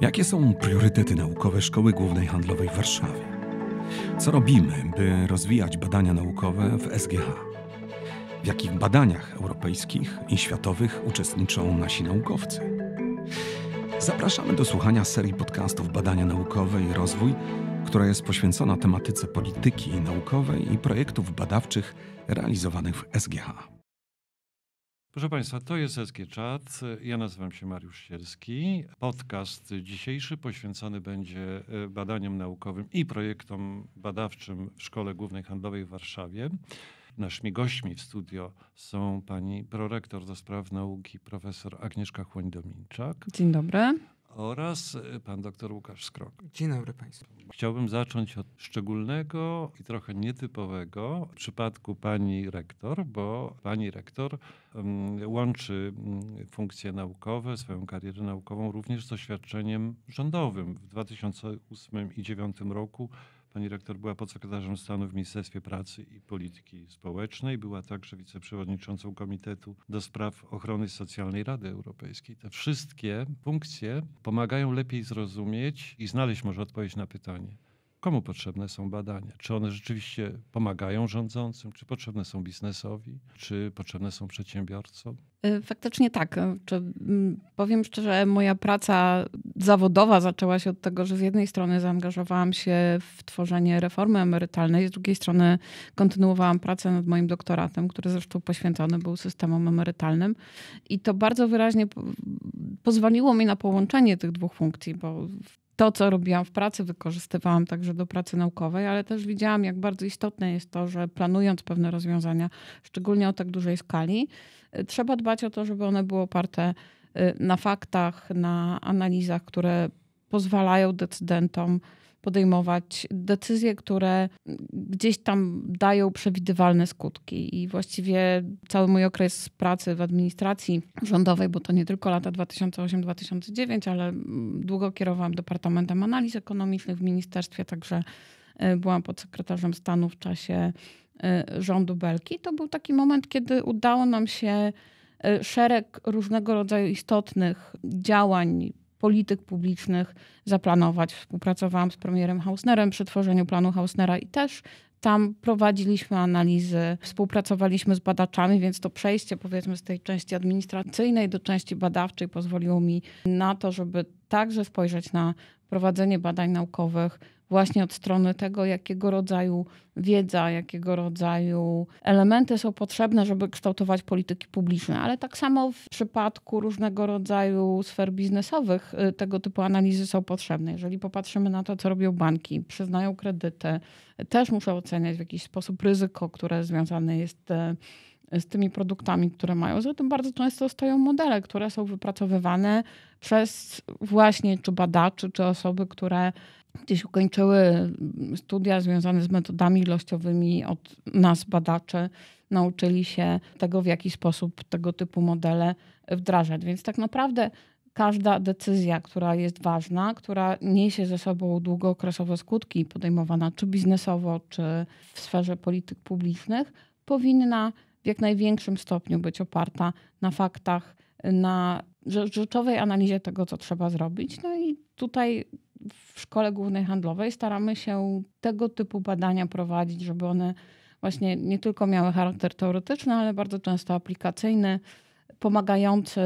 Jakie są priorytety naukowe Szkoły Głównej Handlowej w Warszawie? Co robimy, by rozwijać badania naukowe w SGH? W jakich badaniach europejskich i światowych uczestniczą nasi naukowcy? Zapraszamy do słuchania serii podcastów Badania Naukowe i Rozwój, która jest poświęcona tematyce polityki naukowej i projektów badawczych realizowanych w SGH. Proszę Państwa, to jest Eskie Czat. Ja nazywam się Mariusz Sierski. Podcast dzisiejszy poświęcony będzie e, badaniom naukowym i projektom badawczym w Szkole Głównej Handlowej w Warszawie. Naszymi gośćmi w studio są pani prorektor do spraw nauki, profesor Agnieszka Chłoń-Dominczak. Dzień dobry oraz e, pan dr Łukasz Skrok. Dzień dobry Państwu. Chciałbym zacząć od szczególnego i trochę nietypowego przypadku pani rektor, bo pani rektor mm, łączy mm, funkcje naukowe, swoją karierę naukową również z doświadczeniem rządowym. W 2008 i 2009 roku Pani rektor była podsekretarzem stanu w Ministerstwie Pracy i Polityki Społecznej. Była także wiceprzewodniczącą Komitetu do Spraw Ochrony Socjalnej Rady Europejskiej. Te wszystkie funkcje pomagają lepiej zrozumieć i znaleźć może odpowiedź na pytanie, komu potrzebne są badania? Czy one rzeczywiście pomagają rządzącym? Czy potrzebne są biznesowi? Czy potrzebne są przedsiębiorcom? Y, faktycznie tak. Y, mm, powiem szczerze, moja praca zawodowa zaczęła się od tego, że z jednej strony zaangażowałam się w tworzenie reformy emerytalnej, z drugiej strony kontynuowałam pracę nad moim doktoratem, który zresztą poświęcony był systemom emerytalnym. I to bardzo wyraźnie pozwoliło mi na połączenie tych dwóch funkcji, bo to, co robiłam w pracy, wykorzystywałam także do pracy naukowej, ale też widziałam, jak bardzo istotne jest to, że planując pewne rozwiązania, szczególnie o tak dużej skali, y, trzeba dbać o to, żeby one były oparte y, na faktach, na analizach, które pozwalają decydentom podejmować decyzje, które gdzieś tam dają przewidywalne skutki. I właściwie cały mój okres pracy w administracji rządowej, bo to nie tylko lata 2008-2009, ale długo kierowałam Departamentem Analiz Ekonomicznych w ministerstwie, także e, byłam podsekretarzem stanu w czasie e, rządu Belki. To był taki moment, kiedy udało nam się e, szereg różnego rodzaju istotnych działań polityk publicznych zaplanować. Współpracowałam z premierem Hausnerem przy tworzeniu planu Hausnera i też tam prowadziliśmy analizy, współpracowaliśmy z badaczami, więc to przejście powiedzmy z tej części administracyjnej do części badawczej pozwoliło mi na to, żeby także spojrzeć na prowadzenie badań naukowych właśnie od strony tego, jakiego rodzaju wiedza, jakiego rodzaju elementy są potrzebne, żeby kształtować polityki publiczne. Ale tak samo w przypadku różnego rodzaju sfer biznesowych y, tego typu analizy są potrzebne. Jeżeli popatrzymy na to, co robią banki, przyznają kredyty, też muszą oceniać w jakiś sposób ryzyko, które związane jest e, z tymi produktami, które mają. Zatem bardzo często stoją modele, które są wypracowywane przez właśnie czy badaczy, czy osoby, które gdzieś ukończyły mm, studia związane z metodami ilościowymi od nas, badacze nauczyli się tego, w jaki sposób tego typu modele wdrażać. Więc tak naprawdę każda decyzja, która jest ważna, która niesie ze sobą długookresowe skutki, podejmowana czy biznesowo, czy w sferze polityk publicznych, powinna w jak największym stopniu być oparta na faktach, na rzeczowej analizie tego, co trzeba zrobić. No i tutaj w Szkole Głównej Handlowej staramy się tego typu badania prowadzić, żeby one właśnie nie tylko miały charakter teoretyczny, ale bardzo często aplikacyjny, pomagający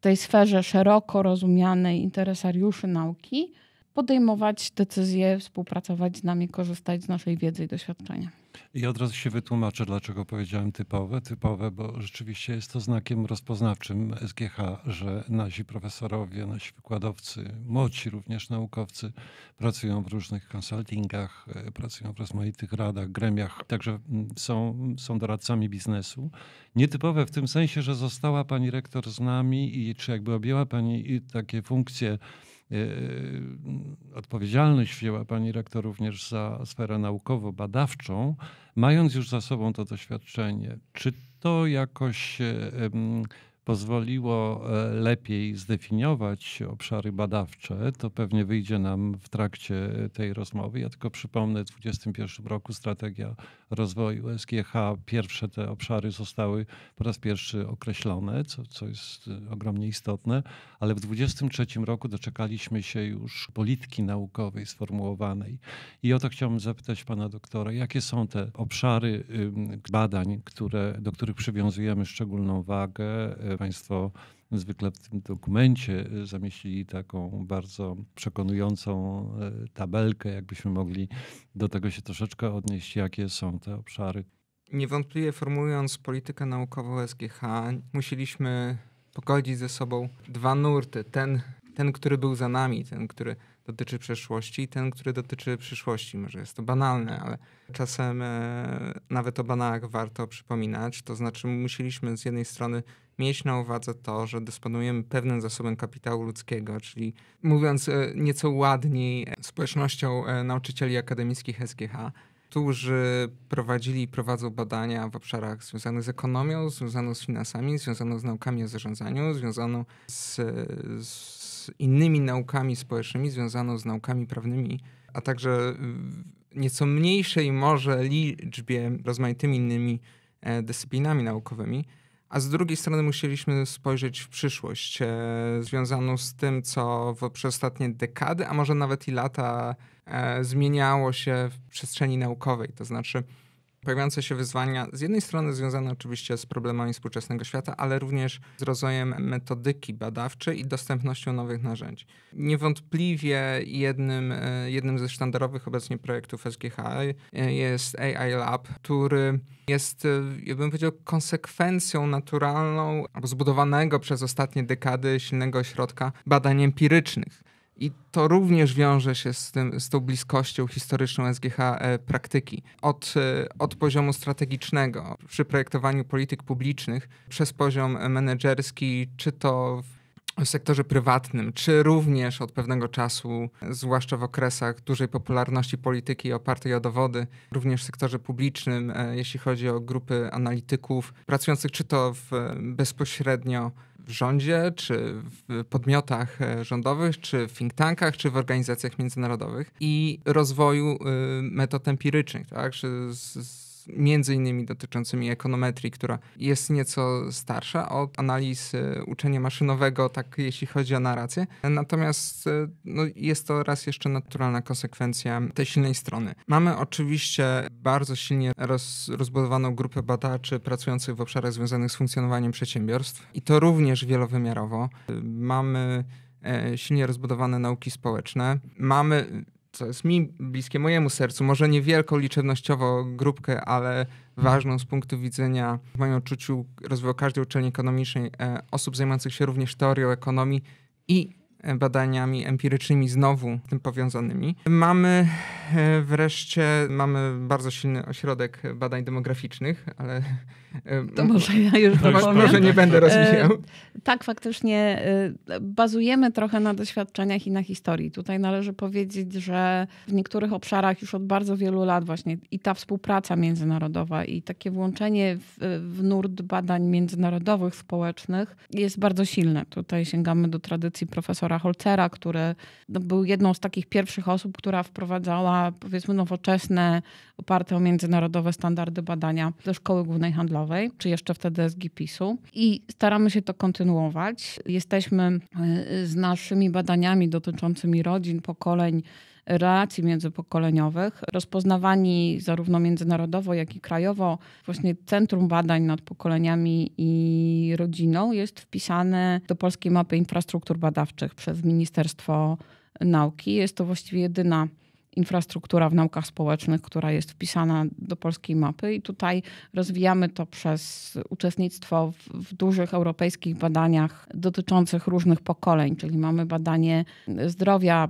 tej sferze szeroko rozumianej interesariuszy nauki podejmować decyzje, współpracować z nami, korzystać z naszej wiedzy i doświadczenia. I od razu się wytłumaczę, dlaczego powiedziałem typowe. Typowe, bo rzeczywiście jest to znakiem rozpoznawczym SGH, że nasi profesorowie, nasi wykładowcy, młodzi również naukowcy pracują w różnych konsultingach, e, pracują w rozmaitych radach, gremiach, także mm, są, są doradcami biznesu. Nietypowe w tym sensie, że została pani rektor z nami i czy jakby objęła pani takie funkcje, E, odpowiedzialność wzięła pani rektor również za sferę naukowo-badawczą, mając już za sobą to doświadczenie. Czy to jakoś pozwoliło e, lepiej zdefiniować obszary badawcze, to pewnie wyjdzie nam w trakcie tej rozmowy. Ja tylko przypomnę, w 2021 roku strategia rozwoju SGH, pierwsze te obszary zostały po raz pierwszy określone, co, co jest e, ogromnie istotne, ale w 2023 roku doczekaliśmy się już polityki naukowej sformułowanej. I o to chciałbym zapytać pana doktora, jakie są te obszary badań, które, do których przywiązujemy szczególną wagę, e, Państwo zwykle w tym dokumencie y, zamieścili taką bardzo przekonującą y, tabelkę, jakbyśmy mogli do tego się troszeczkę odnieść, jakie są te obszary. Niewątpliwie formułując politykę naukową SGH, musieliśmy pogodzić ze sobą dwa nurty. Ten, ten który był za nami, ten, który dotyczy przeszłości i ten, który dotyczy przyszłości. Może jest to banalne, ale czasem e, nawet o banałach warto przypominać. To znaczy, musieliśmy z jednej strony mieć na uwadze to, że dysponujemy pewnym zasobem kapitału ludzkiego, czyli mówiąc e, nieco ładniej, e, społecznością e, nauczycieli akademickich SGH którzy prowadzili i prowadzą badania w obszarach związanych z ekonomią, związanych z finansami, związanych z naukami o zarządzaniu, związanych z, e, z innymi naukami społecznymi, związaną z naukami prawnymi, a także nieco mniejszej może liczbie rozmaitymi innymi e, dyscyplinami naukowymi. A z drugiej strony musieliśmy spojrzeć w przyszłość e, związaną z tym, co przez ostatnie dekady, a może nawet i lata e, zmieniało się w przestrzeni naukowej. To znaczy, pojawiające się wyzwania, z jednej strony związane oczywiście z problemami współczesnego świata, ale również z rozwojem metodyki badawczej i dostępnością nowych narzędzi. Niewątpliwie jednym, e, jednym ze sztandarowych obecnie projektów SGH e, jest AI Lab, który jest, e, ja bym powiedział, konsekwencją naturalną zbudowanego przez ostatnie dekady silnego ośrodka badań empirycznych. I to również wiąże się z, tym, z tą bliskością historyczną SGH e, praktyki. Od, e, od poziomu strategicznego przy projektowaniu polityk publicznych, przez poziom menedżerski, czy to w sektorze prywatnym, czy również od pewnego czasu, zwłaszcza w okresach dużej popularności polityki opartej o dowody, również w sektorze publicznym, e, jeśli chodzi o grupy analityków pracujących czy to w, bezpośrednio w rządzie, czy w podmiotach e, rządowych, czy w think tankach, czy w organizacjach międzynarodowych i rozwoju y, metod empirycznych, tak? Czy z, z między innymi dotyczącymi ekonometrii, która jest nieco starsza od analiz uczenia maszynowego, tak jeśli chodzi o narrację. Natomiast e, no, jest to raz jeszcze naturalna konsekwencja tej silnej strony. Mamy oczywiście bardzo silnie roz, rozbudowaną grupę badaczy pracujących w obszarach związanych z funkcjonowaniem przedsiębiorstw i to również wielowymiarowo. E, mamy e, silnie rozbudowane nauki społeczne. Mamy co jest mi bliskie mojemu sercu, może niewielką liczebnościowo grupkę, ale ważną z punktu widzenia, w moim odczuciu, rozwoju każdej uczelni ekonomicznej, e, osób zajmujących się również teorią ekonomii i e, badaniami empirycznymi znowu tym powiązanymi. Mamy e, wreszcie mamy bardzo silny ośrodek badań demograficznych, ale to może ja już dopowiem. No, może nie będę rozwijał. E, tak, faktycznie e, bazujemy trochę na doświadczeniach i na historii. Tutaj należy powiedzieć, że w niektórych obszarach już od bardzo wielu lat właśnie i ta współpraca międzynarodowa i takie włączenie w, w nurt badań międzynarodowych, społecznych jest bardzo silne. Tutaj sięgamy do tradycji profesora Holcera, który no, był jedną z takich pierwszych osób, która wprowadzała powiedzmy nowoczesne, oparte o międzynarodowe standardy badania do Szkoły Głównej Handlowej. Narodowej, czy jeszcze wtedy SGPiS-u i staramy się to kontynuować. Jesteśmy e, z naszymi badaniami dotyczącymi rodzin, pokoleń, relacji międzypokoleniowych, rozpoznawani zarówno międzynarodowo, jak i krajowo. Właśnie Centrum Badań nad Pokoleniami i Rodziną jest wpisane do Polskiej Mapy Infrastruktur Badawczych przez Ministerstwo Nauki. Jest to właściwie jedyna infrastruktura w naukach społecznych, która jest wpisana do polskiej mapy i tutaj rozwijamy to przez uczestnictwo w, w dużych europejskich badaniach dotyczących różnych pokoleń, czyli mamy badanie zdrowia,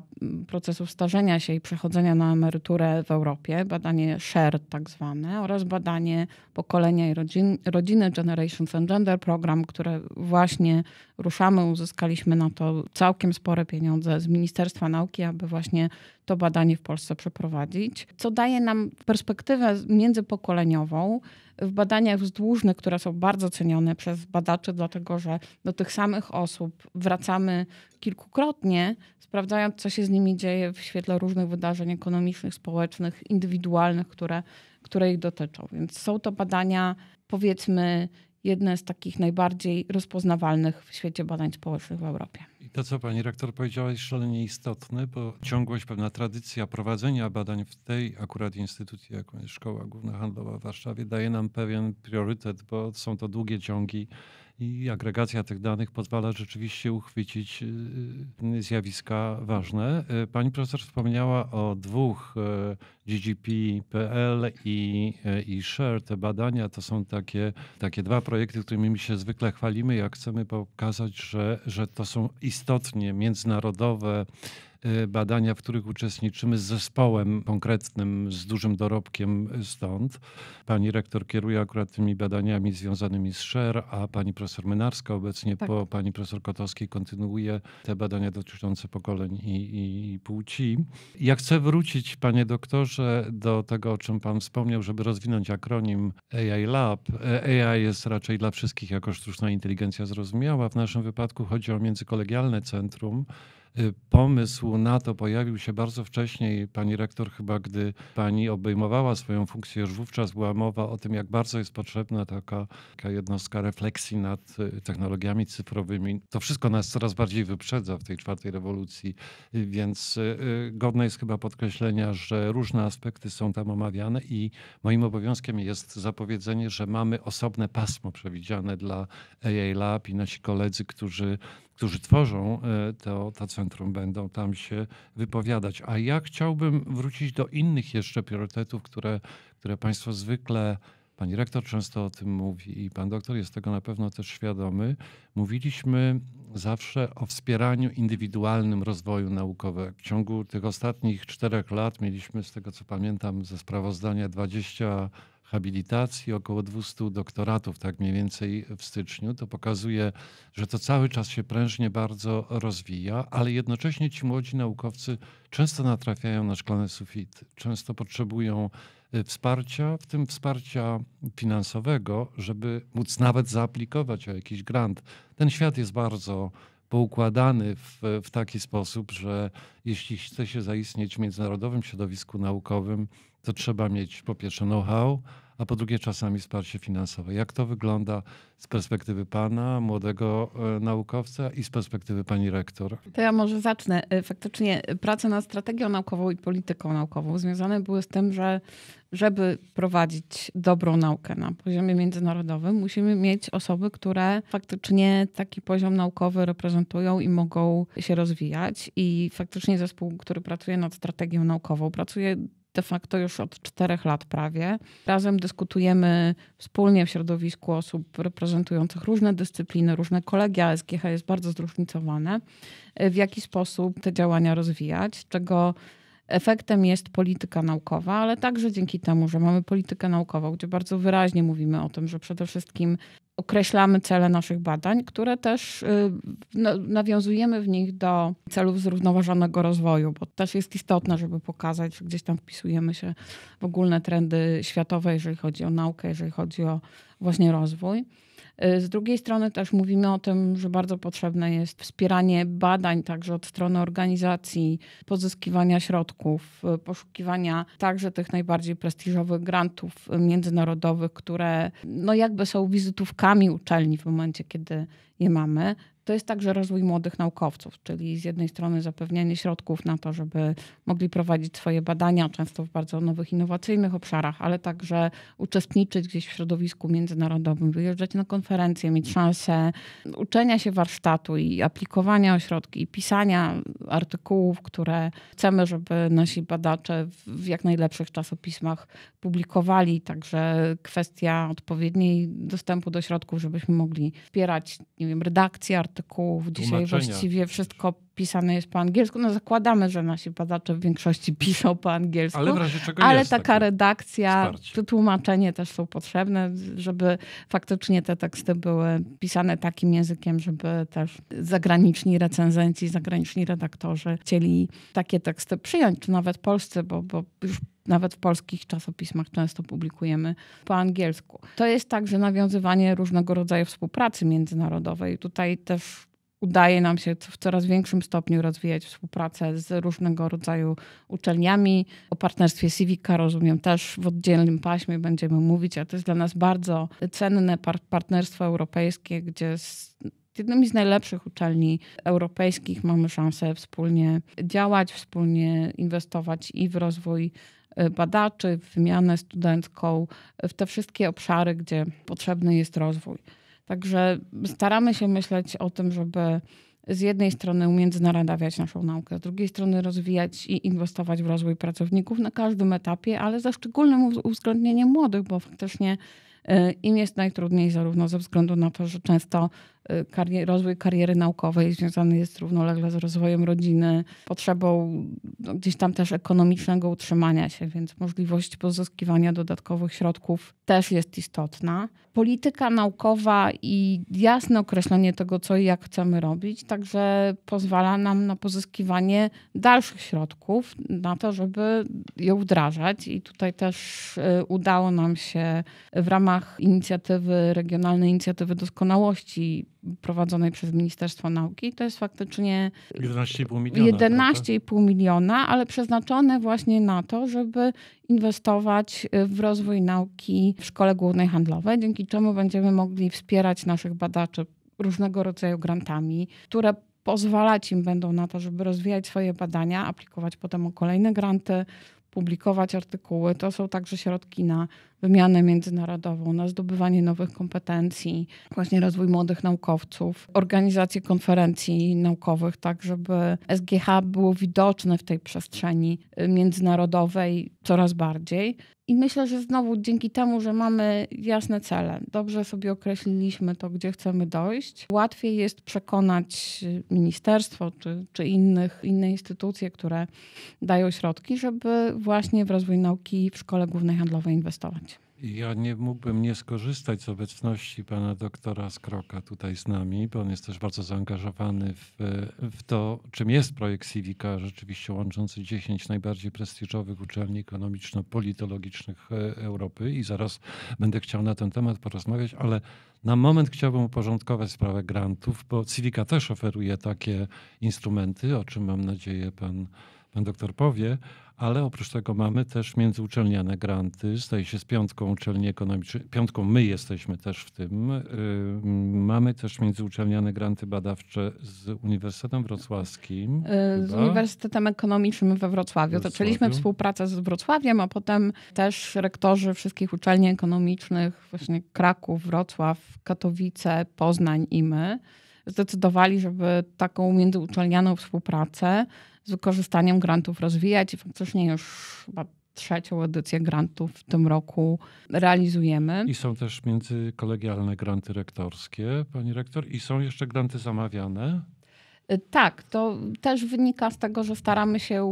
procesów starzenia się i przechodzenia na emeryturę w Europie, badanie SHARE tak zwane oraz badanie pokolenia i rodzin, rodziny Generations and Gender Program, które właśnie ruszamy, uzyskaliśmy na to całkiem spore pieniądze z Ministerstwa Nauki, aby właśnie to badanie w Polsce Polsce przeprowadzić, co daje nam perspektywę międzypokoleniową w badaniach wzdłużnych, które są bardzo cenione przez badaczy, dlatego że do tych samych osób wracamy kilkukrotnie, sprawdzając, co się z nimi dzieje w świetle różnych wydarzeń ekonomicznych, społecznych, indywidualnych, które, które ich dotyczą. Więc są to badania, powiedzmy, jedne z takich najbardziej rozpoznawalnych w świecie badań społecznych w Europie. I to, co pani rektor powiedziała, jest szalenie istotne, bo ciągłość, pewna tradycja prowadzenia badań w tej akurat instytucji, jaką jest Szkoła Główna Handlowa w Warszawie, daje nam pewien priorytet, bo są to długie ciągi i agregacja tych danych pozwala rzeczywiście uchwycić y, y, zjawiska ważne. Y, pani profesor wspomniała o dwóch GGP.pl i, i Share. Te badania to są takie, takie dwa projekty, którymi my się zwykle chwalimy, jak chcemy pokazać, że, że to są istotnie międzynarodowe Y, badania, w których uczestniczymy z zespołem konkretnym, z dużym dorobkiem stąd. Pani rektor kieruje akurat tymi badaniami związanymi z SHER, a pani profesor Menarska obecnie tak. po pani profesor Kotowskiej kontynuuje te badania dotyczące pokoleń i, i płci. Ja chcę wrócić, panie doktorze, do tego, o czym pan wspomniał, żeby rozwinąć akronim AI Lab. AI jest raczej dla wszystkich jako sztuczna inteligencja zrozumiała. W naszym wypadku chodzi o międzykolegialne centrum, Y, pomysł na to pojawił się bardzo wcześniej. Pani rektor, chyba gdy pani obejmowała swoją funkcję, już wówczas była mowa o tym, jak bardzo jest potrzebna taka, taka jednostka refleksji nad y, technologiami cyfrowymi. To wszystko nas coraz bardziej wyprzedza w tej czwartej rewolucji, y, więc godne jest chyba podkreślenia, że różne aspekty są tam omawiane i moim obowiązkiem jest zapowiedzenie, że mamy osobne pasmo przewidziane dla AI Lab i nasi koledzy, którzy którzy tworzą e, to, to centrum, będą tam się wypowiadać. A ja chciałbym wrócić do innych jeszcze priorytetów, które, które Państwo zwykle. Pani rektor często o tym mówi i pan doktor jest tego na pewno też świadomy. Mówiliśmy zawsze o wspieraniu indywidualnym rozwoju naukowego. W ciągu tych ostatnich czterech lat mieliśmy, z tego co pamiętam ze sprawozdania, 20 habilitacji, około 200 doktoratów, tak mniej więcej w styczniu. To pokazuje, że to cały czas się prężnie bardzo rozwija, ale jednocześnie ci młodzi naukowcy często natrafiają na szklane sufity, często potrzebują e, wsparcia, w tym wsparcia finansowego, żeby móc nawet zaaplikować o jakiś grant. Ten świat jest bardzo poukładany w, w taki sposób, że jeśli chce się zaistnieć w międzynarodowym środowisku naukowym, to trzeba mieć po pierwsze know-how, a po drugie czasami wsparcie finansowe. Jak to wygląda z perspektywy pana, młodego e, naukowca i z perspektywy pani rektor? To ja może zacznę. E, faktycznie e, prace nad strategią naukową i polityką naukową związane były z tym, że żeby prowadzić dobrą naukę na poziomie międzynarodowym, musimy mieć osoby, które faktycznie taki poziom naukowy reprezentują i mogą się rozwijać. I faktycznie zespół, który pracuje nad strategią naukową, pracuje de facto już od czterech lat prawie. Razem dyskutujemy wspólnie w środowisku osób reprezentujących różne dyscypliny, różne kolegia. SGH jest bardzo zróżnicowane. E, w jaki sposób te działania rozwijać, czego efektem jest polityka naukowa, ale także dzięki temu, że mamy politykę naukową, gdzie bardzo wyraźnie mówimy o tym, że przede wszystkim określamy cele naszych badań, które też y, no, nawiązujemy w nich do celów zrównoważonego rozwoju, bo też jest istotne, żeby pokazać, że gdzieś tam wpisujemy się w ogólne trendy światowe, jeżeli chodzi o naukę, jeżeli chodzi o właśnie rozwój. Y, z drugiej strony też mówimy o tym, że bardzo potrzebne jest wspieranie badań także od strony organizacji, pozyskiwania środków, y, poszukiwania także tych najbardziej prestiżowych grantów międzynarodowych, które no jakby są wizytówkami uczelni w momencie, kiedy je mamy to jest także rozwój młodych naukowców, czyli z jednej strony zapewnianie środków na to, żeby mogli prowadzić swoje badania, często w bardzo nowych, innowacyjnych obszarach, ale także uczestniczyć gdzieś w środowisku międzynarodowym, wyjeżdżać na konferencje, mieć szansę uczenia się warsztatu i aplikowania ośrodki, i pisania artykułów, które chcemy, żeby nasi badacze w jak najlepszych czasopismach publikowali. Także kwestia odpowiedniej dostępu do środków, żebyśmy mogli wspierać, nie wiem, redakcję artykułów, artykułów. Dzisiaj właściwie wszystko Pisane jest po angielsku. No zakładamy, że nasi badacze w większości piszą po angielsku. Ale w razie czego Ale taka redakcja, wsparcie. tłumaczenie też są potrzebne, żeby faktycznie te teksty były pisane takim językiem, żeby też zagraniczni recenzenci, zagraniczni redaktorzy chcieli takie teksty przyjąć, czy nawet polscy, bo, bo już nawet w polskich czasopismach często publikujemy po angielsku. To jest także nawiązywanie różnego rodzaju współpracy międzynarodowej. Tutaj też udaje nam się w coraz większym stopniu rozwijać współpracę z różnego rodzaju uczelniami. O partnerstwie Civica rozumiem też w oddzielnym paśmie będziemy mówić, a to jest dla nas bardzo cenne par partnerstwo europejskie, gdzie z jednymi z najlepszych uczelni europejskich mamy szansę wspólnie działać, wspólnie inwestować i w rozwój e, badaczy, w wymianę studencką, w te wszystkie obszary, gdzie potrzebny jest rozwój. Także staramy się myśleć o tym, żeby z jednej strony umiędzynarodawiać naszą naukę, z drugiej strony rozwijać i inwestować w rozwój pracowników na każdym etapie, ale ze szczególnym uwzględnieniem młodych, bo faktycznie y, im jest najtrudniej zarówno ze względu na to, że często karier, rozwój kariery naukowej związany jest równolegle z rozwojem rodziny, potrzebą no, gdzieś tam też ekonomicznego utrzymania się, więc możliwość pozyskiwania dodatkowych środków też jest istotna. Polityka naukowa i jasne określenie tego, co i jak chcemy robić, także pozwala nam na pozyskiwanie dalszych środków na to, żeby ją wdrażać. I tutaj też y, udało nam się w ramach inicjatywy, Regionalnej Inicjatywy Doskonałości prowadzonej przez Ministerstwo Nauki, to jest faktycznie 11,5 miliona, 11,5 tak, tak? miliona, ale przeznaczone właśnie na to, żeby inwestować y, w rozwój nauki w Szkole Głównej Handlowej, dzięki czemu będziemy mogli wspierać naszych badaczy różnego rodzaju grantami, które pozwalać im będą na to, żeby rozwijać swoje badania, aplikować potem o kolejne granty, publikować artykuły. To są także środki na wymianę międzynarodową, na zdobywanie nowych kompetencji, właśnie rozwój młodych naukowców, organizację konferencji naukowych, tak żeby SGH było widoczne w tej przestrzeni y, międzynarodowej coraz bardziej. I myślę, że znowu dzięki temu, że mamy jasne cele, dobrze sobie określiliśmy to, gdzie chcemy dojść, łatwiej jest przekonać y, ministerstwo czy, czy innych, inne instytucje, które dają środki, żeby właśnie w rozwój nauki w Szkole Głównej Handlowej inwestować. Ja nie mógłbym nie skorzystać z obecności pana doktora Skroka tutaj z nami, bo on jest też bardzo zaangażowany w, w to, czym jest projekt Civica, rzeczywiście łączący 10 najbardziej prestiżowych uczelni ekonomiczno-politologicznych e, Europy i zaraz będę chciał na ten temat porozmawiać, ale na moment chciałbym uporządkować sprawę grantów, bo Civica też oferuje takie instrumenty, o czym mam nadzieję pan, pan doktor powie, ale oprócz tego mamy też międzyuczelniane granty. Staje się z piątką uczelni ekonomicznych. Piątką my jesteśmy też w tym. Y, mamy też międzyuczelniane granty badawcze z Uniwersytetem Wrocławskim. Y, z chyba? Uniwersytetem Ekonomicznym we Wrocławiu. Zaczęliśmy współpracę z Wrocławiem, a potem też rektorzy wszystkich uczelni ekonomicznych, właśnie Kraków, Wrocław, Katowice, Poznań i my zdecydowali, żeby taką międzyuczelnianą współpracę z wykorzystaniem grantów rozwijać i faktycznie już chyba trzecią edycję grantów w tym roku realizujemy. I są też międzykolegialne granty rektorskie, pani rektor, i są jeszcze granty zamawiane. Y, tak, to też wynika z tego, że staramy się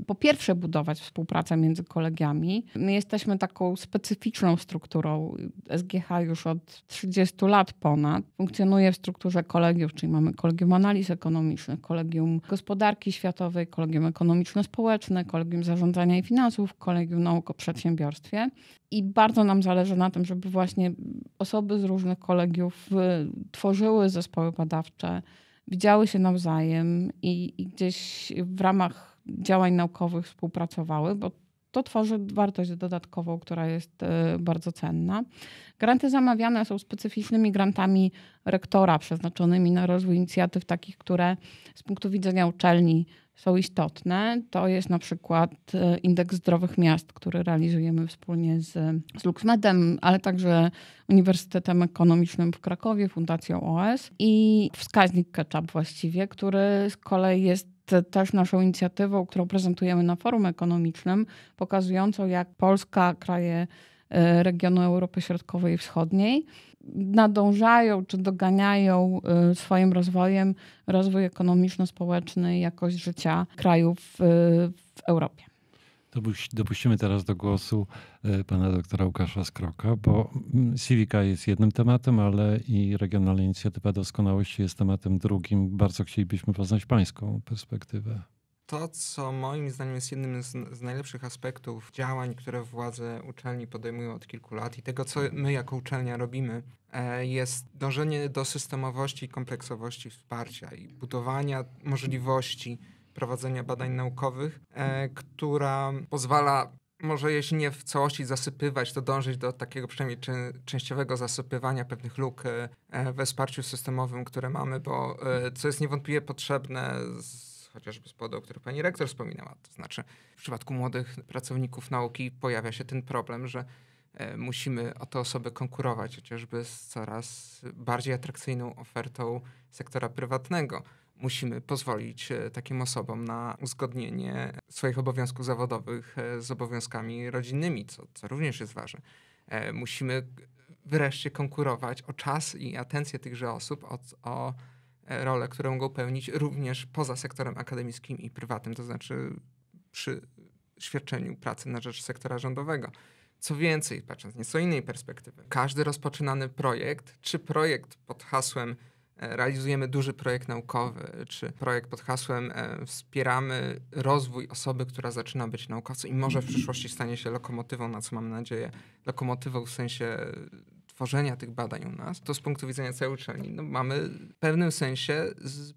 y, po pierwsze budować współpracę między kolegiami. My jesteśmy taką specyficzną strukturą. SGH już od 30 lat ponad funkcjonuje w strukturze kolegiów, czyli mamy kolegium analiz ekonomicznych, kolegium gospodarki światowej, kolegium ekonomiczno-społeczne, kolegium zarządzania i finansów, kolegium nauk o przedsiębiorstwie. I bardzo nam zależy na tym, żeby właśnie osoby z różnych kolegiów y, tworzyły zespoły badawcze widziały się nawzajem i, i gdzieś w ramach działań naukowych współpracowały, bo to tworzy wartość dodatkową, która jest e, bardzo cenna. Granty zamawiane są specyficznymi grantami rektora przeznaczonymi na rozwój inicjatyw takich, które z punktu widzenia uczelni są istotne. To jest na przykład e, indeks zdrowych miast, który realizujemy wspólnie z, z LuxMedem, ale także Uniwersytetem Ekonomicznym w Krakowie, Fundacją OS i wskaźnik Ketchup właściwie, który z kolei jest też naszą inicjatywą, którą prezentujemy na forum ekonomicznym, pokazującą jak Polska, kraje E, regionu Europy Środkowej i Wschodniej, nadążają czy doganiają e, swoim rozwojem rozwój ekonomiczno-społeczny i jakość życia krajów e, w Europie. Dopuścimy teraz do głosu pana doktora Łukasza Skroka, bo mm, Civica jest jednym tematem, ale i Regionalna Inicjatywa Doskonałości jest tematem drugim. Bardzo chcielibyśmy poznać pańską perspektywę to, co moim zdaniem jest jednym z, z, najlepszych aspektów działań, które władze uczelni podejmują od kilku lat i tego, co my jako uczelnia robimy, e, jest dążenie do systemowości i kompleksowości wsparcia i budowania możliwości prowadzenia badań naukowych, e, która pozwala może jeśli nie w całości zasypywać, to dążyć do takiego przynajmniej częściowego zasypywania pewnych luk e, e, we wsparciu systemowym, które mamy, bo e, co jest niewątpliwie potrzebne z chociażby z powodu, o których pani rektor wspominała. To znaczy, w przypadku młodych pracowników nauki pojawia się ten problem, że e, musimy o te osoby konkurować, chociażby z coraz bardziej atrakcyjną ofertą sektora prywatnego. Musimy pozwolić e, takim osobom na uzgodnienie swoich obowiązków zawodowych e, z obowiązkami rodzinnymi, co, co również jest ważne. Musimy wreszcie konkurować o czas i atencję tychże osób, o, o E, rolę, którą mogą pełnić również poza sektorem akademickim i prywatnym, to znaczy przy świadczeniu pracy na rzecz sektora rządowego. Co więcej, patrząc z nieco innej perspektywy, każdy rozpoczynany projekt, czy projekt pod hasłem e, realizujemy duży projekt naukowy, czy projekt pod hasłem e, wspieramy rozwój osoby, która zaczyna być naukowcą i może w przyszłości stanie się lokomotywą, na co mam nadzieję, lokomotywą w sensie tworzenia tych badań u nas, to z punktu widzenia całej uczelni no, mamy w pewnym sensie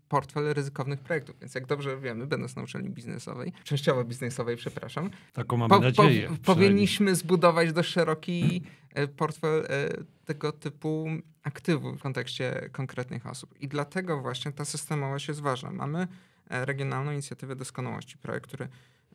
portfel ryzykownych projektów. Więc jak dobrze wiemy, będąc na uczelni biznesowej, częściowo biznesowej, przepraszam, taką mamy po, nadzieję. Po, powinniśmy zbudować dość szeroki e, portfel e, tego typu aktywów w kontekście konkretnych osób. I dlatego właśnie ta systemowość jest ważna. Mamy e, regionalną inicjatywę doskonałości, projekt, który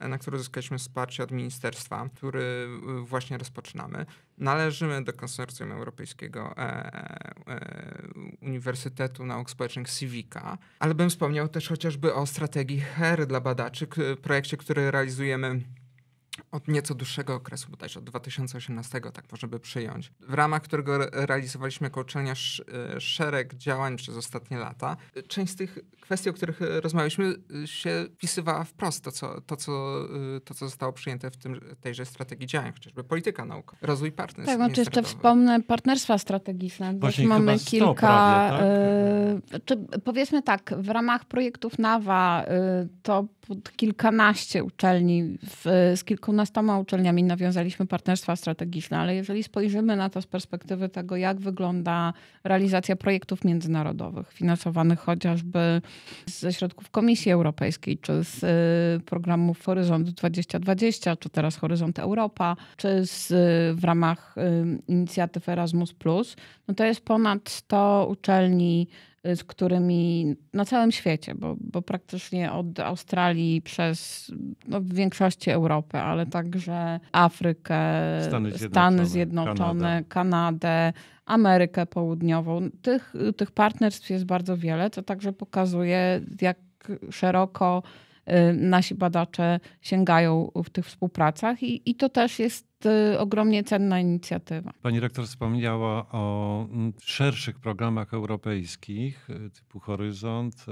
na który uzyskaliśmy wsparcie od ministerstwa, który y, właśnie rozpoczynamy. Należymy do konsorcjum Europejskiego e, e, e, Uniwersytetu Nauk Społecznych Civica, ale bym wspomniał też chociażby o strategii HER dla badaczy, projekcie, który realizujemy od nieco dłuższego okresu, bodajże od 2018, tak możemy przyjąć, w ramach którego realizowaliśmy jako uczelnia szereg działań przez ostatnie lata. Część z tych kwestii, o których e, rozmawialiśmy, e, się wpisywała wprost to, co, to, co, e, to, co zostało przyjęte w tym, tejże strategii działań, chociażby polityka nauka rozwój partnerstw. Tak, znaczy jeszcze wspomnę partnerstwa strategiczne. Właśnie mamy kilka. Prawie, tak? y czy, powiedzmy tak, w ramach projektów NAWA y to kilkanaście uczelni w, z kilku kilkunastoma no, uczelniami nawiązaliśmy partnerstwa strategiczne, ale jeżeli spojrzymy na to z perspektywy tego, jak wygląda realizacja projektów międzynarodowych, finansowanych chociażby ze środków Komisji Europejskiej, czy z y, programów Horyzont 2020, czy teraz Horyzont Europa, czy z, y, w ramach y, inicjatyw Erasmus, no to jest ponad 100 uczelni z którymi na całym świecie, bo, bo praktycznie od Australii przez no, w większości Europy, ale także Afrykę, Stany Zjednoczone, Stany Zjednoczone Kanadę. Kanadę, Amerykę Południową. Tych, tych partnerstw jest bardzo wiele, co także pokazuje, jak szeroko Y, nasi badacze sięgają w tych współpracach i, i to też jest y, ogromnie cenna inicjatywa. Pani rektor wspomniała o mm, szerszych programach europejskich y, typu Horyzont,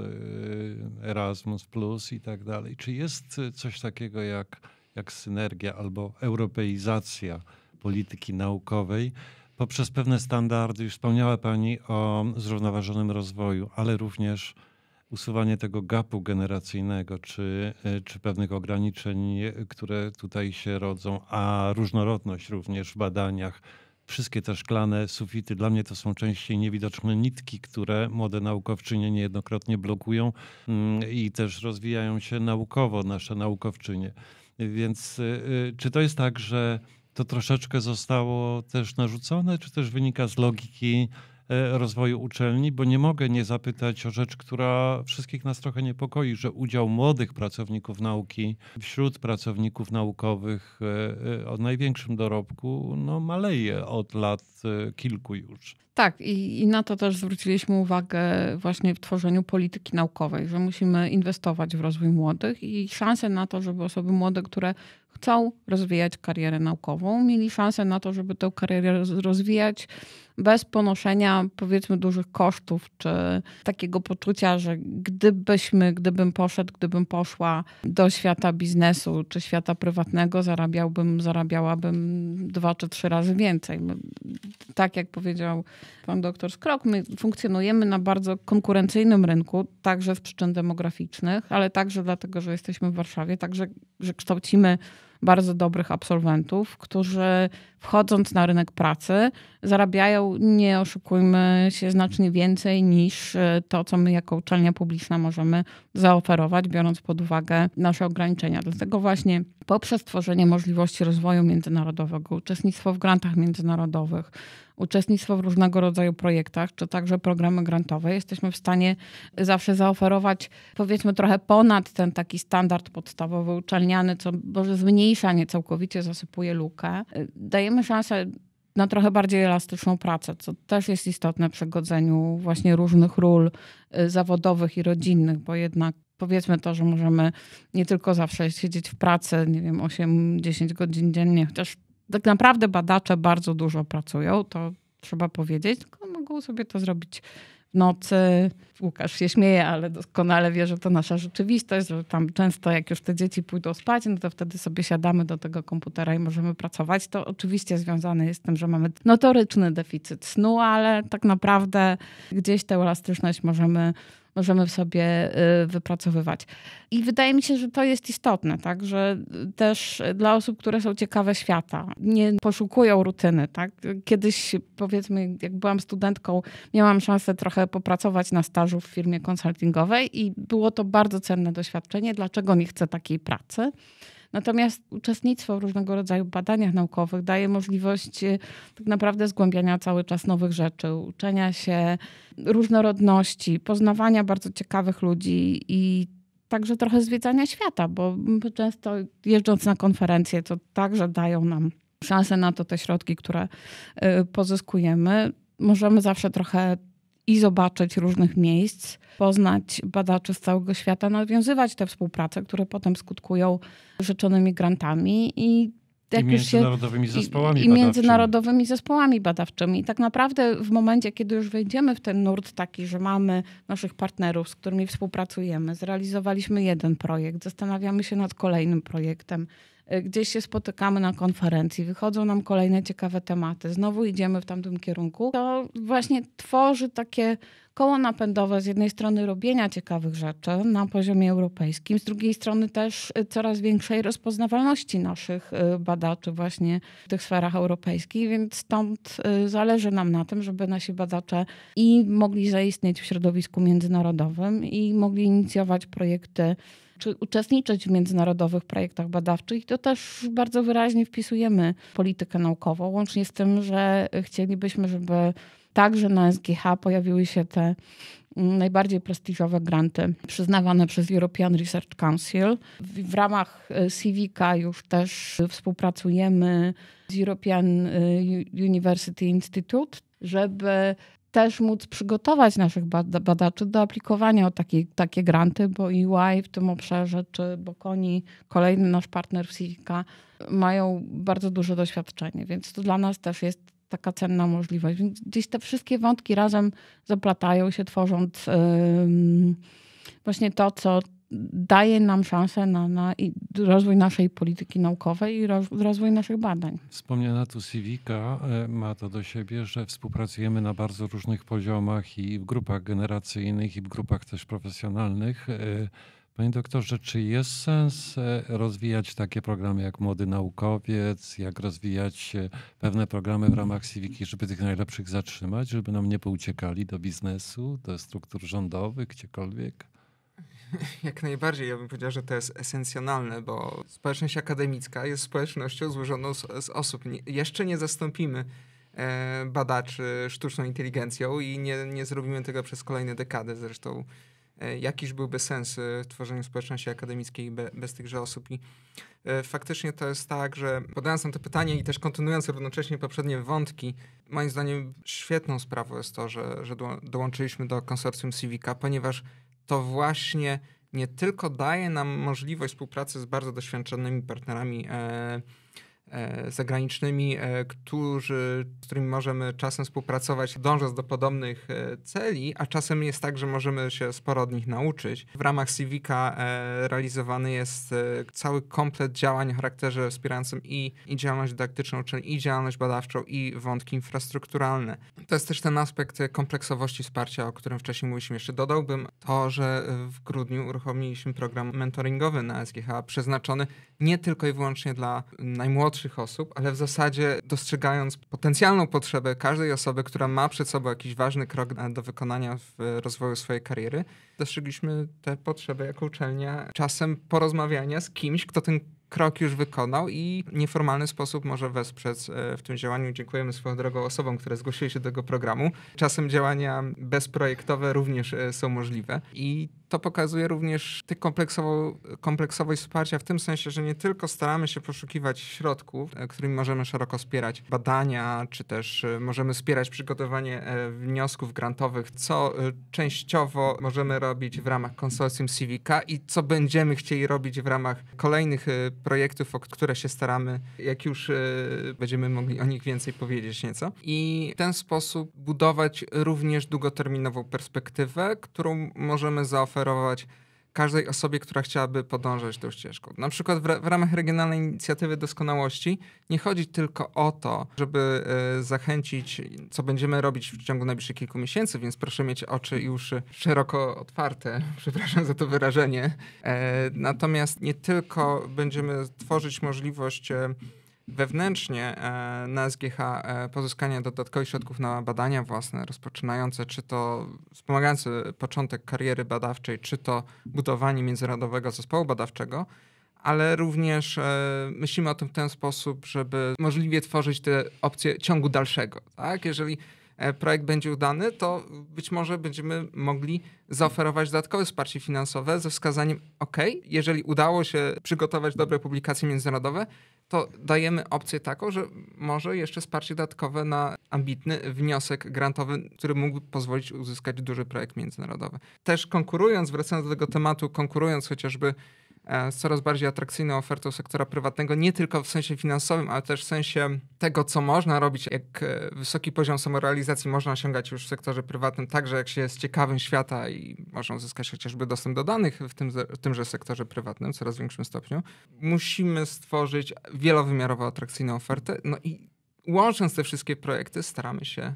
Erasmus Plus i tak dalej. Czy jest coś takiego jak, jak synergia albo europeizacja polityki naukowej? poprzez pewne standardy, już wspomniała Pani o zrównoważonym rozwoju, ale również usuwanie tego gapu generacyjnego, czy, e, czy pewnych ograniczeń, które tutaj się rodzą, a różnorodność również w badaniach. Wszystkie te szklane sufity dla mnie to są częściej niewidoczne nitki, które młode naukowczynie niejednokrotnie blokują mm, i też rozwijają się naukowo nasze naukowczynie. Więc e, e, czy to jest tak, że to troszeczkę zostało też narzucone, czy też wynika z logiki E, rozwoju uczelni, bo nie mogę nie zapytać o rzecz, która wszystkich nas trochę niepokoi, że udział młodych pracowników nauki wśród pracowników naukowych e, e, o największym dorobku no, maleje od lat kilku już. Tak, i, i, na to też zwróciliśmy uwagę właśnie w tworzeniu polityki naukowej, że musimy inwestować w rozwój młodych i szanse na to, żeby osoby młode, które chcą rozwijać karierę naukową, mieli szansę na to, żeby tę karierę rozwijać bez ponoszenia powiedzmy dużych kosztów, czy takiego poczucia, że gdybyśmy, gdybym poszedł, gdybym poszła do świata biznesu czy świata prywatnego, zarabiałbym, zarabiałabym dwa czy trzy razy więcej. My, tak jak powiedział pan doktor Skrok, my funkcjonujemy na bardzo konkurencyjnym rynku, także z przyczyn demograficznych, ale także dlatego, że jesteśmy w Warszawie, także że kształcimy bardzo dobrych absolwentów, którzy wchodząc na rynek pracy, zarabiają, nie oszukujmy się, znacznie więcej niż e, to, co my jako uczelnia publiczna możemy zaoferować, biorąc pod uwagę nasze ograniczenia. Dlatego właśnie poprzez tworzenie możliwości rozwoju międzynarodowego, uczestnictwo w grantach międzynarodowych, uczestnictwo w różnego rodzaju projektach, czy także programy grantowe, jesteśmy w stanie zawsze zaoferować, powiedzmy, trochę ponad ten taki standard podstawowy uczelniany, co może zmniejsza, nie całkowicie zasypuje lukę. E, dajemy dajmy szansę na trochę bardziej elastyczną pracę, co też jest istotne przy godzeniu właśnie różnych ról y, zawodowych i rodzinnych, bo jednak powiedzmy to, że możemy nie tylko zawsze siedzieć w pracy, nie wiem, 8-10 godzin dziennie, chociaż tak naprawdę badacze bardzo dużo pracują, to trzeba powiedzieć, tylko mogą sobie to zrobić nocy. Łukasz się śmieje, ale doskonale wie, że to nasza rzeczywistość, że tam często jak już te dzieci pójdą spać, no to wtedy sobie siadamy do tego komputera i możemy pracować. To oczywiście związane jest z tym, że mamy notoryczny deficyt snu, ale tak naprawdę gdzieś tę elastyczność możemy możemy sobie y, wypracowywać. I wydaje mi się, że to jest istotne, tak? że y, też dla osób, które są ciekawe świata, nie poszukują rutyny. Tak? Kiedyś, powiedzmy, jak byłam studentką, miałam szansę trochę popracować na stażu w firmie konsultingowej i było to bardzo cenne doświadczenie. Dlaczego nie chcę takiej pracy? Natomiast uczestnictwo w różnego rodzaju badaniach naukowych daje możliwość y, tak naprawdę zgłębiania cały czas nowych rzeczy, uczenia się różnorodności, poznawania bardzo ciekawych ludzi i także trochę zwiedzania świata, bo często jeżdżąc na konferencje, to także dają nam szansę na to te środki, które y, pozyskujemy. Możemy zawsze trochę i zobaczyć różnych miejsc, poznać badaczy z całego świata, nawiązywać te współprace, które potem skutkują rzeczonymi grantami i jak I międzynarodowymi zespołami i, i międzynarodowymi zespołami badawczymi. I tak naprawdę w momencie, kiedy już wejdziemy w ten nurt taki, że mamy naszych partnerów, z którymi współpracujemy, zrealizowaliśmy jeden projekt, zastanawiamy się nad kolejnym projektem, E, gdzieś się spotykamy na konferencji, wychodzą nam kolejne ciekawe tematy, znowu idziemy w tamtym kierunku, to właśnie tworzy takie koło napędowe z jednej strony robienia ciekawych rzeczy na poziomie europejskim, z drugiej strony też y, coraz większej rozpoznawalności naszych y, badaczy właśnie w tych sferach europejskich, więc stąd y, zależy nam na tym, żeby nasi badacze i mogli zaistnieć w środowisku międzynarodowym i mogli inicjować projekty czy uczestniczyć w międzynarodowych projektach badawczych. I to też bardzo wyraźnie wpisujemy politykę naukową, łącznie z tym, że chcielibyśmy, żeby Także na SGH pojawiły się te mm, najbardziej prestiżowe granty przyznawane przez European Research Council. W, ramach e, CIVICA już też współpracujemy z European e, University Institute, żeby też móc przygotować naszych badaczy do aplikowania o takie, takie granty, bo EY w tym obszarze, czy Bokoni, kolejny nasz partner w Civica, mają bardzo duże doświadczenie, więc to dla nas też jest taka cenna możliwość. Więc Gdzieś te wszystkie wątki razem zaplatają się, tworząc właśnie to, co daje nam szansę na, na rozwój naszej polityki naukowej i rozwój naszych badań. Wspomniana tu Civica y, ma to do siebie, że współpracujemy na bardzo różnych poziomach i w grupach generacyjnych, i w grupach też profesjonalnych. Y, Panie doktorze, czy jest sens e, rozwijać takie programy jak Młody Naukowiec, jak rozwijać e, pewne programy w ramach Civiki, żeby tych najlepszych zatrzymać, żeby nam nie pouciekali do biznesu, do struktur rządowych, gdziekolwiek? Jak najbardziej, ja bym powiedział, że to jest esencjonalne, bo społeczność akademicka jest społecznością złożoną z, z osób. Nie, jeszcze nie zastąpimy e, badaczy sztuczną inteligencją i nie, nie zrobimy tego przez kolejne dekady. Zresztą E, jakiż byłby sens e, w tworzeniu społeczności akademickiej bez tychże osób. I e, faktycznie to jest tak, że podając nam to pytanie i też kontynuując równocześnie poprzednie wątki, moim zdaniem świetną sprawą jest to, że, że dołączyliśmy do konsorcjum Civica, ponieważ to właśnie nie tylko daje nam możliwość współpracy z bardzo doświadczonymi partnerami, E, zagranicznymi, e, którzy, z którymi możemy czasem współpracować, dążąc do podobnych e, celi, a czasem jest tak, że możemy się sporo od nich nauczyć. W ramach Civica realizowany jest cały komplet działań o charakterze wspierającym i, i działalność dydaktyczną, czyli i działalność badawczą, i wątki infrastrukturalne. To jest też ten aspekt kompleksowości wsparcia, o którym wcześniej mówiliśmy. Jeszcze dodałbym to, że w grudniu uruchomiliśmy program mentoringowy na SGH, przeznaczony nie tylko i wyłącznie dla najmłodszych, starszych osób, ale w zasadzie dostrzegając potencjalną potrzebę każdej osoby, która ma przed sobą jakiś ważny krok do wykonania w e, rozwoju swojej kariery, dostrzegliśmy tę potrzebę jako uczelnia czasem porozmawiania z kimś, kto ten krok już wykonał i nieformalny sposób może wesprzeć e, w tym działaniu. Dziękujemy swoją drogą osobom, które zgłosiły się do tego programu. Czasem działania bezprojektowe również e, są możliwe i to pokazuje również tę kompleksowość wsparcia w tym sensie, że nie tylko staramy się poszukiwać środków, e, którymi możemy szeroko wspierać badania, czy też e, możemy wspierać przygotowanie e, wniosków grantowych, co częściowo możemy robić w ramach konsorcjum CVK i co będziemy chcieli robić w ramach kolejnych projektów, o które się staramy, jak już będziemy mogli o nich więcej powiedzieć nieco. I w ten sposób budować również długoterminową perspektywę, którą możemy zaoferować każdej osobie, która chciałaby podążać tą ścieżką. Na przykład w, w, ramach Regionalnej Inicjatywy Doskonałości nie chodzi tylko o to, żeby y, zachęcić, co będziemy robić w ciągu najbliższych kilku miesięcy, więc proszę mieć oczy już szeroko otwarte, przepraszam za to wyrażenie. E, natomiast nie tylko będziemy tworzyć możliwość e, wewnętrznie e, na SGH e, pozyskanie dodatkowych środków na badania własne, rozpoczynające, czy to wspomagające początek kariery badawczej, czy to budowanie międzynarodowego zespołu badawczego, ale również e, myślimy o tym w ten sposób, żeby możliwie tworzyć te opcje ciągu dalszego. Tak? Jeżeli E, projekt będzie udany, to być może będziemy mogli zaoferować dodatkowe wsparcie finansowe ze wskazaniem, OK, jeżeli udało się przygotować dobre publikacje międzynarodowe, to dajemy opcję taką, że może jeszcze wsparcie dodatkowe na ambitny wniosek grantowy, który mógłby pozwolić uzyskać duży projekt międzynarodowy. Też konkurując, wracając do tego tematu, konkurując chociażby z e, coraz bardziej atrakcyjną ofertą sektora prywatnego, nie tylko w sensie finansowym, ale też w sensie tego, co można robić, jak e, wysoki poziom samorealizacji można osiągać już w sektorze prywatnym, także jak się jest ciekawym świata i można uzyskać chociażby dostęp do danych w, tym, w tymże sektorze prywatnym w coraz większym stopniu, musimy stworzyć wielowymiarowo atrakcyjną ofertę. No i łącząc te wszystkie projekty, staramy się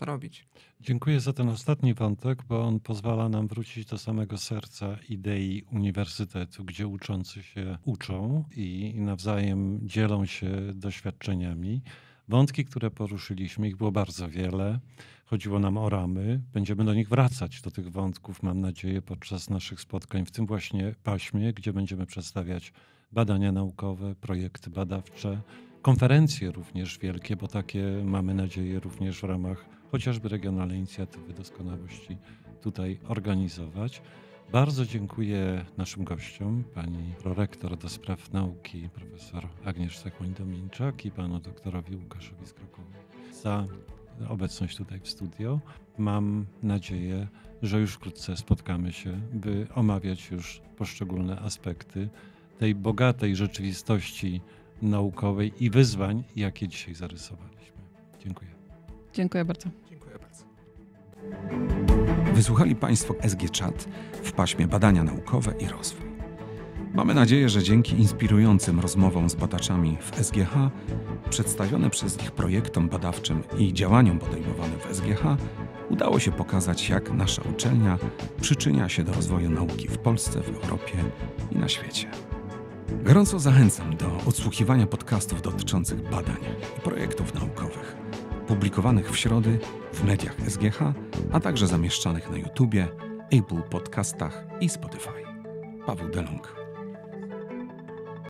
to robić. Dziękuję za ten ostatni wątek, bo on pozwala nam wrócić do samego serca idei uniwersytetu, gdzie uczący się uczą i nawzajem dzielą się doświadczeniami. Wątki, które poruszyliśmy, ich było bardzo wiele. Chodziło nam o ramy. Będziemy do nich wracać, do tych wątków, mam nadzieję, podczas naszych spotkań w tym właśnie paśmie, gdzie będziemy przedstawiać badania naukowe, projekty badawcze, konferencje również wielkie, bo takie mamy nadzieję również w ramach chociażby regionalne inicjatywy doskonałości tutaj organizować. Bardzo dziękuję naszym gościom, pani prorektor do spraw nauki, profesor Agnieszce kłoń i panu doktorowi Łukaszowi Skrokowi za obecność tutaj w studio. Mam nadzieję, że już wkrótce spotkamy się, by omawiać już poszczególne aspekty tej bogatej rzeczywistości naukowej i wyzwań, jakie dzisiaj zarysowaliśmy. Dziękuję. Dziękuję bardzo. Dziękuję bardzo. Wysłuchali Państwo SG Chat w paśmie Badania Naukowe i Rozwój. Mamy nadzieję, że dzięki inspirującym rozmowom z badaczami w SGH, przedstawione przez nich projektom badawczym i działaniom podejmowanym w SGH, udało się pokazać, jak nasza uczelnia przyczynia się do rozwoju nauki w Polsce, w Europie i na świecie. Gorąco zachęcam do odsłuchiwania podcastów dotyczących badań i projektów naukowych publikowanych w środę w mediach SGH, a także zamieszczanych na YouTubie, Apple Podcastach i Spotify. Paweł Delong.